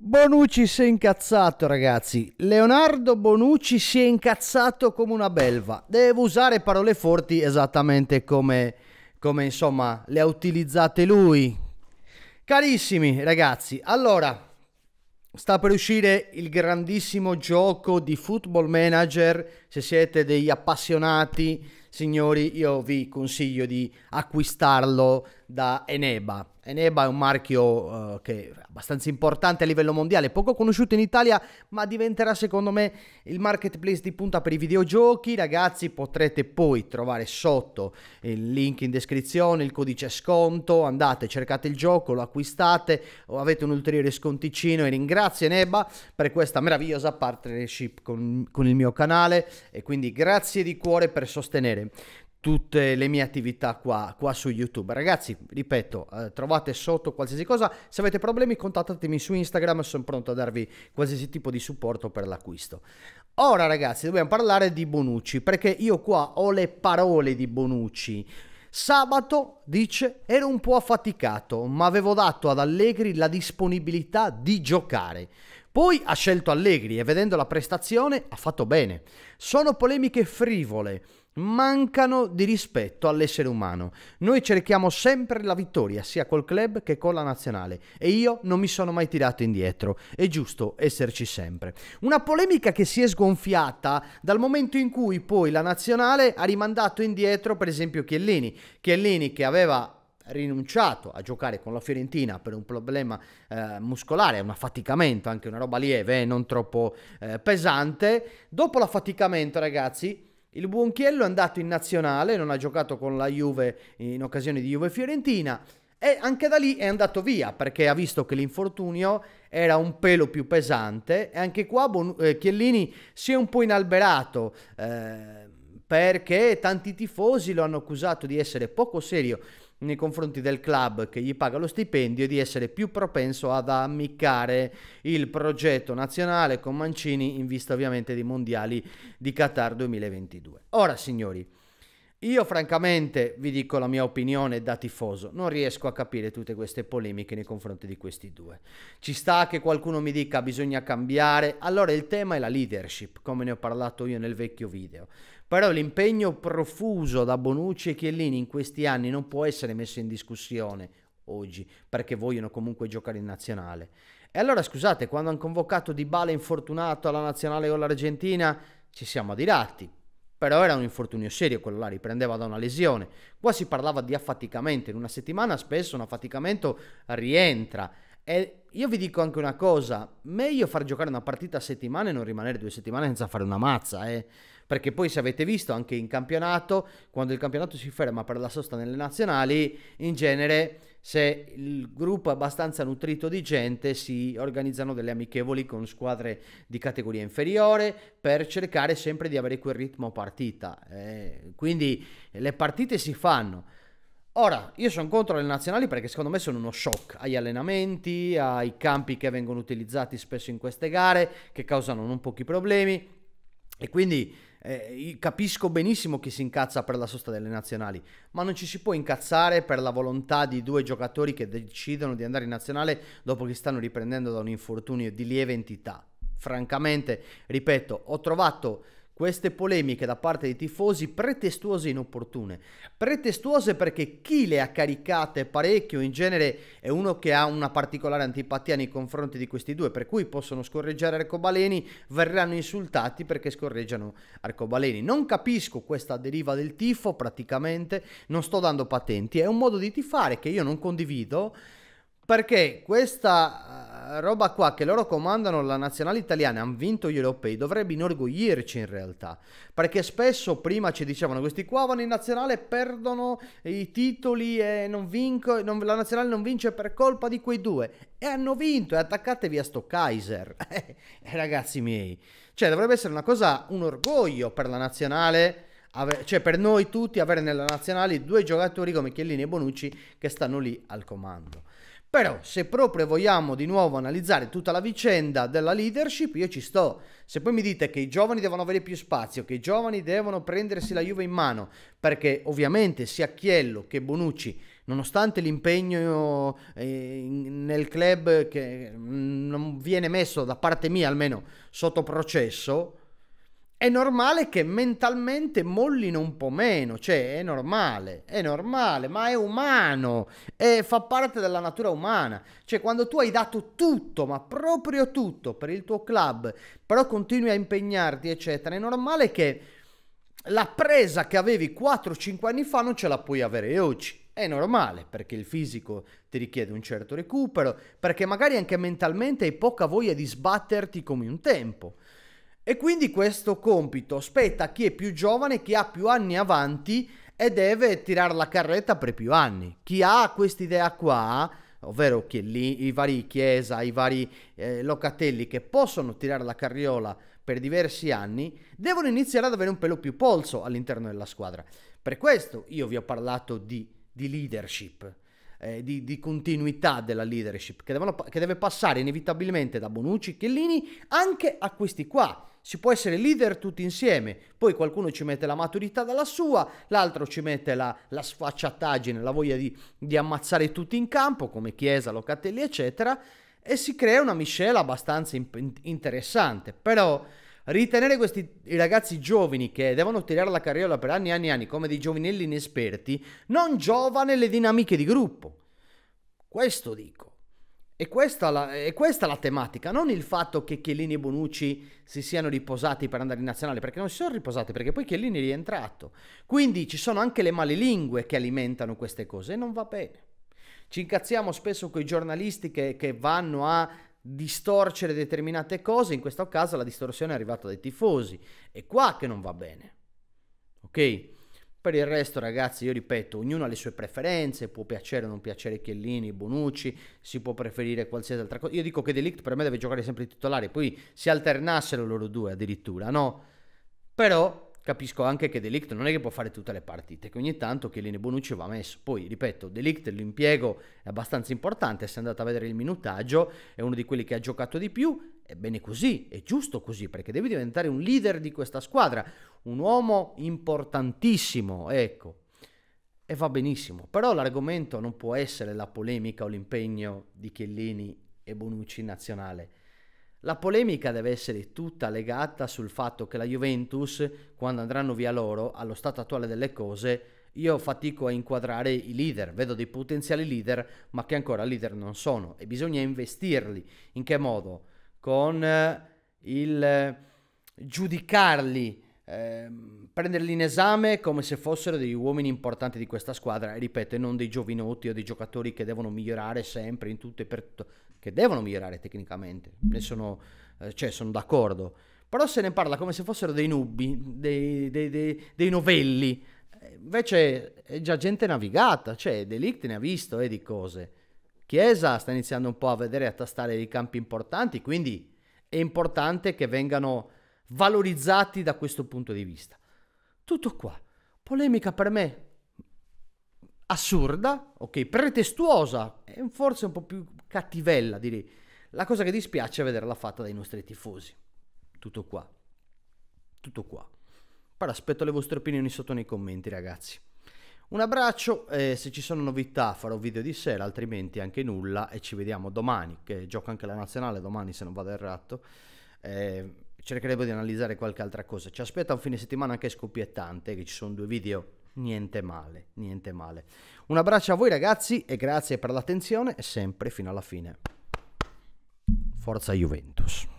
Bonucci si è incazzato ragazzi, Leonardo Bonucci si è incazzato come una belva, devo usare parole forti esattamente come, come insomma le ha utilizzate lui. Carissimi ragazzi, allora sta per uscire il grandissimo gioco di Football Manager, se siete degli appassionati signori, io vi consiglio di acquistarlo da Eneba. Eneba è un marchio uh, che è abbastanza importante a livello mondiale, poco conosciuto in Italia, ma diventerà secondo me il marketplace di punta per i videogiochi. Ragazzi, potrete poi trovare sotto il link in descrizione, il codice sconto, andate, cercate il gioco, lo acquistate o avete un ulteriore sconticino e ringrazio Eneba per questa meravigliosa partnership con, con il mio canale e quindi grazie di cuore per sostenere vedere tutte le mie attività qua, qua, su YouTube. Ragazzi, ripeto, eh, trovate sotto qualsiasi cosa. Se avete problemi, contattatemi su Instagram, sono pronto a darvi qualsiasi tipo di supporto per l'acquisto. Ora, ragazzi, dobbiamo parlare di Bonucci, perché io qua ho le parole di Bonucci. Sabato, dice, ero un po' affaticato, ma avevo dato ad Allegri la disponibilità di giocare. Poi ha scelto Allegri e vedendo la prestazione ha fatto bene. Sono polemiche frivole mancano di rispetto all'essere umano. Noi cerchiamo sempre la vittoria, sia col club che con la nazionale, e io non mi sono mai tirato indietro. È giusto esserci sempre. Una polemica che si è sgonfiata dal momento in cui poi la nazionale ha rimandato indietro, per esempio, Chiellini. Chiellini che aveva rinunciato a giocare con la Fiorentina per un problema eh, muscolare, un affaticamento, anche una roba lieve, eh, non troppo eh, pesante. Dopo l'affaticamento, ragazzi, il Buonchiello è andato in nazionale, non ha giocato con la Juve in occasione di Juve Fiorentina e anche da lì è andato via perché ha visto che l'infortunio era un pelo più pesante e anche qua bon- eh, Chiellini si è un po' inalberato. Eh, perché tanti tifosi lo hanno accusato di essere poco serio nei confronti del club che gli paga lo stipendio e di essere più propenso ad ammiccare il progetto nazionale con Mancini in vista ovviamente dei mondiali di Qatar 2022. Ora signori, io francamente vi dico la mia opinione da tifoso, non riesco a capire tutte queste polemiche nei confronti di questi due. Ci sta che qualcuno mi dica bisogna cambiare, allora il tema è la leadership, come ne ho parlato io nel vecchio video. Però l'impegno profuso da Bonucci e Chiellini in questi anni non può essere messo in discussione oggi, perché vogliono comunque giocare in nazionale. E allora scusate, quando hanno convocato Di Bale infortunato alla nazionale con l'Argentina, ci siamo adiratti però era un infortunio serio quello là, riprendeva da una lesione. Qua si parlava di affaticamento, in una settimana spesso un affaticamento rientra. E io vi dico anche una cosa, meglio far giocare una partita a settimana e non rimanere due settimane senza fare una mazza, eh? perché poi se avete visto anche in campionato, quando il campionato si ferma per la sosta nelle nazionali, in genere se il gruppo è abbastanza nutrito di gente si organizzano delle amichevoli con squadre di categoria inferiore per cercare sempre di avere quel ritmo partita. Eh, quindi le partite si fanno. Ora, io sono contro le nazionali perché secondo me sono uno shock agli allenamenti, ai campi che vengono utilizzati spesso in queste gare, che causano non pochi problemi. E quindi eh, capisco benissimo chi si incazza per la sosta delle nazionali, ma non ci si può incazzare per la volontà di due giocatori che decidono di andare in nazionale dopo che stanno riprendendo da un infortunio di lieve entità. Francamente, ripeto, ho trovato queste polemiche da parte dei tifosi pretestuose e inopportune. Pretestuose perché chi le ha caricate parecchio in genere è uno che ha una particolare antipatia nei confronti di questi due, per cui possono scorreggiare arcobaleni, verranno insultati perché scorreggiano arcobaleni. Non capisco questa deriva del tifo praticamente, non sto dando patenti, è un modo di tifare che io non condivido perché questa roba qua che loro comandano la nazionale italiana, hanno vinto gli europei, dovrebbe inorgoglirci in realtà, perché spesso prima ci dicevano questi qua vanno in nazionale, perdono i titoli e non vinco, non, la nazionale non vince per colpa di quei due e hanno vinto e attaccatevi a sto Kaiser, eh, ragazzi miei, cioè dovrebbe essere una cosa, un orgoglio per la nazionale cioè per noi tutti avere nella nazionale due giocatori come Chiellini e Bonucci che stanno lì al comando. Però se proprio vogliamo di nuovo analizzare tutta la vicenda della leadership, io ci sto. Se poi mi dite che i giovani devono avere più spazio, che i giovani devono prendersi la Juve in mano, perché ovviamente sia Chiello che Bonucci, nonostante l'impegno eh, nel club che mm, non viene messo da parte mia almeno sotto processo, è normale che mentalmente mollino un po' meno, cioè è normale, è normale, ma è umano, e fa parte della natura umana. Cioè quando tu hai dato tutto, ma proprio tutto per il tuo club, però continui a impegnarti, eccetera, è normale che la presa che avevi 4-5 anni fa non ce la puoi avere oggi. È normale perché il fisico ti richiede un certo recupero, perché magari anche mentalmente hai poca voglia di sbatterti come un tempo. E quindi questo compito spetta a chi è più giovane, chi ha più anni avanti e deve tirare la carretta per più anni. Chi ha quest'idea qua, ovvero lì, i vari Chiesa, i vari eh, Locatelli che possono tirare la carriola per diversi anni, devono iniziare ad avere un pelo più polso all'interno della squadra. Per questo io vi ho parlato di, di leadership eh, di, di, continuità della leadership che, devono, che deve passare inevitabilmente da Bonucci, Chiellini anche a questi qua. Si può essere leader tutti insieme, poi qualcuno ci mette la maturità dalla sua, l'altro ci mette la, la sfacciataggine, la voglia di, di ammazzare tutti in campo, come Chiesa, Locatelli, eccetera, e si crea una miscela abbastanza in, interessante. Però Ritenere questi ragazzi giovani che devono tirare la carriola per anni e anni e anni come dei giovinelli inesperti non giova nelle dinamiche di gruppo. Questo dico. E questa, la, e questa la tematica, non il fatto che Chiellini e Bonucci si siano riposati per andare in nazionale, perché non si sono riposati, perché poi Chiellini è rientrato. Quindi ci sono anche le male lingue che alimentano queste cose e non va bene. Ci incazziamo spesso con i giornalisti che, che vanno a distorcere determinate cose, in questo caso la distorsione è arrivata dai tifosi. È qua che non va bene. Ok? Per il resto, ragazzi, io ripeto, ognuno ha le sue preferenze, può piacere o non piacere Chiellini, Bonucci, si può preferire qualsiasi altra cosa. Io dico che Delict per me deve giocare sempre titolare, poi si alternassero loro due addirittura, no? Però capisco anche che Delict non è che può fare tutte le partite, che ogni tanto Chiellini e Bonucci va messo. Poi, ripeto, Delict l'impiego è abbastanza importante, se andate a vedere il minutaggio è uno di quelli che ha giocato di più, è bene così, è giusto così, perché devi diventare un leader di questa squadra, un uomo importantissimo, ecco. E va benissimo, però l'argomento non può essere la polemica o l'impegno di Chiellini e Bonucci in nazionale la polemica deve essere tutta legata sul fatto che la Juventus, quando andranno via loro, allo stato attuale delle cose, io fatico a inquadrare i leader, vedo dei potenziali leader, ma che ancora leader non sono e bisogna investirli. In che modo? Con eh, il eh, giudicarli ehm, prenderli in esame come se fossero degli uomini importanti di questa squadra, e ripeto, non dei giovinotti o dei giocatori che devono migliorare sempre in tutto e per tutto, che devono migliorare tecnicamente, ne sono, eh, cioè, sono d'accordo, però se ne parla come se fossero dei nubi, dei, dei, dei, dei novelli, eh, invece è già gente navigata, cioè Delict ne ha visto e eh, di cose. Chiesa sta iniziando un po' a vedere e a tastare i campi importanti, quindi è importante che vengano valorizzati da questo punto di vista. Tutto qua. Polemica per me assurda, ok, pretestuosa e forse un po' più cattivella, direi. La cosa che dispiace è vederla fatta dai nostri tifosi. Tutto qua. Tutto qua. Però aspetto le vostre opinioni sotto nei commenti, ragazzi. Un abbraccio, eh, se ci sono novità farò video di sera, altrimenti anche nulla e ci vediamo domani, che gioca anche la nazionale domani se non vado errato. Eh, cercheremo di analizzare qualche altra cosa. Ci aspetta un fine settimana anche scoppiettante, che ci sono due video, niente male, niente male. Un abbraccio a voi ragazzi e grazie per l'attenzione e sempre fino alla fine. Forza Juventus.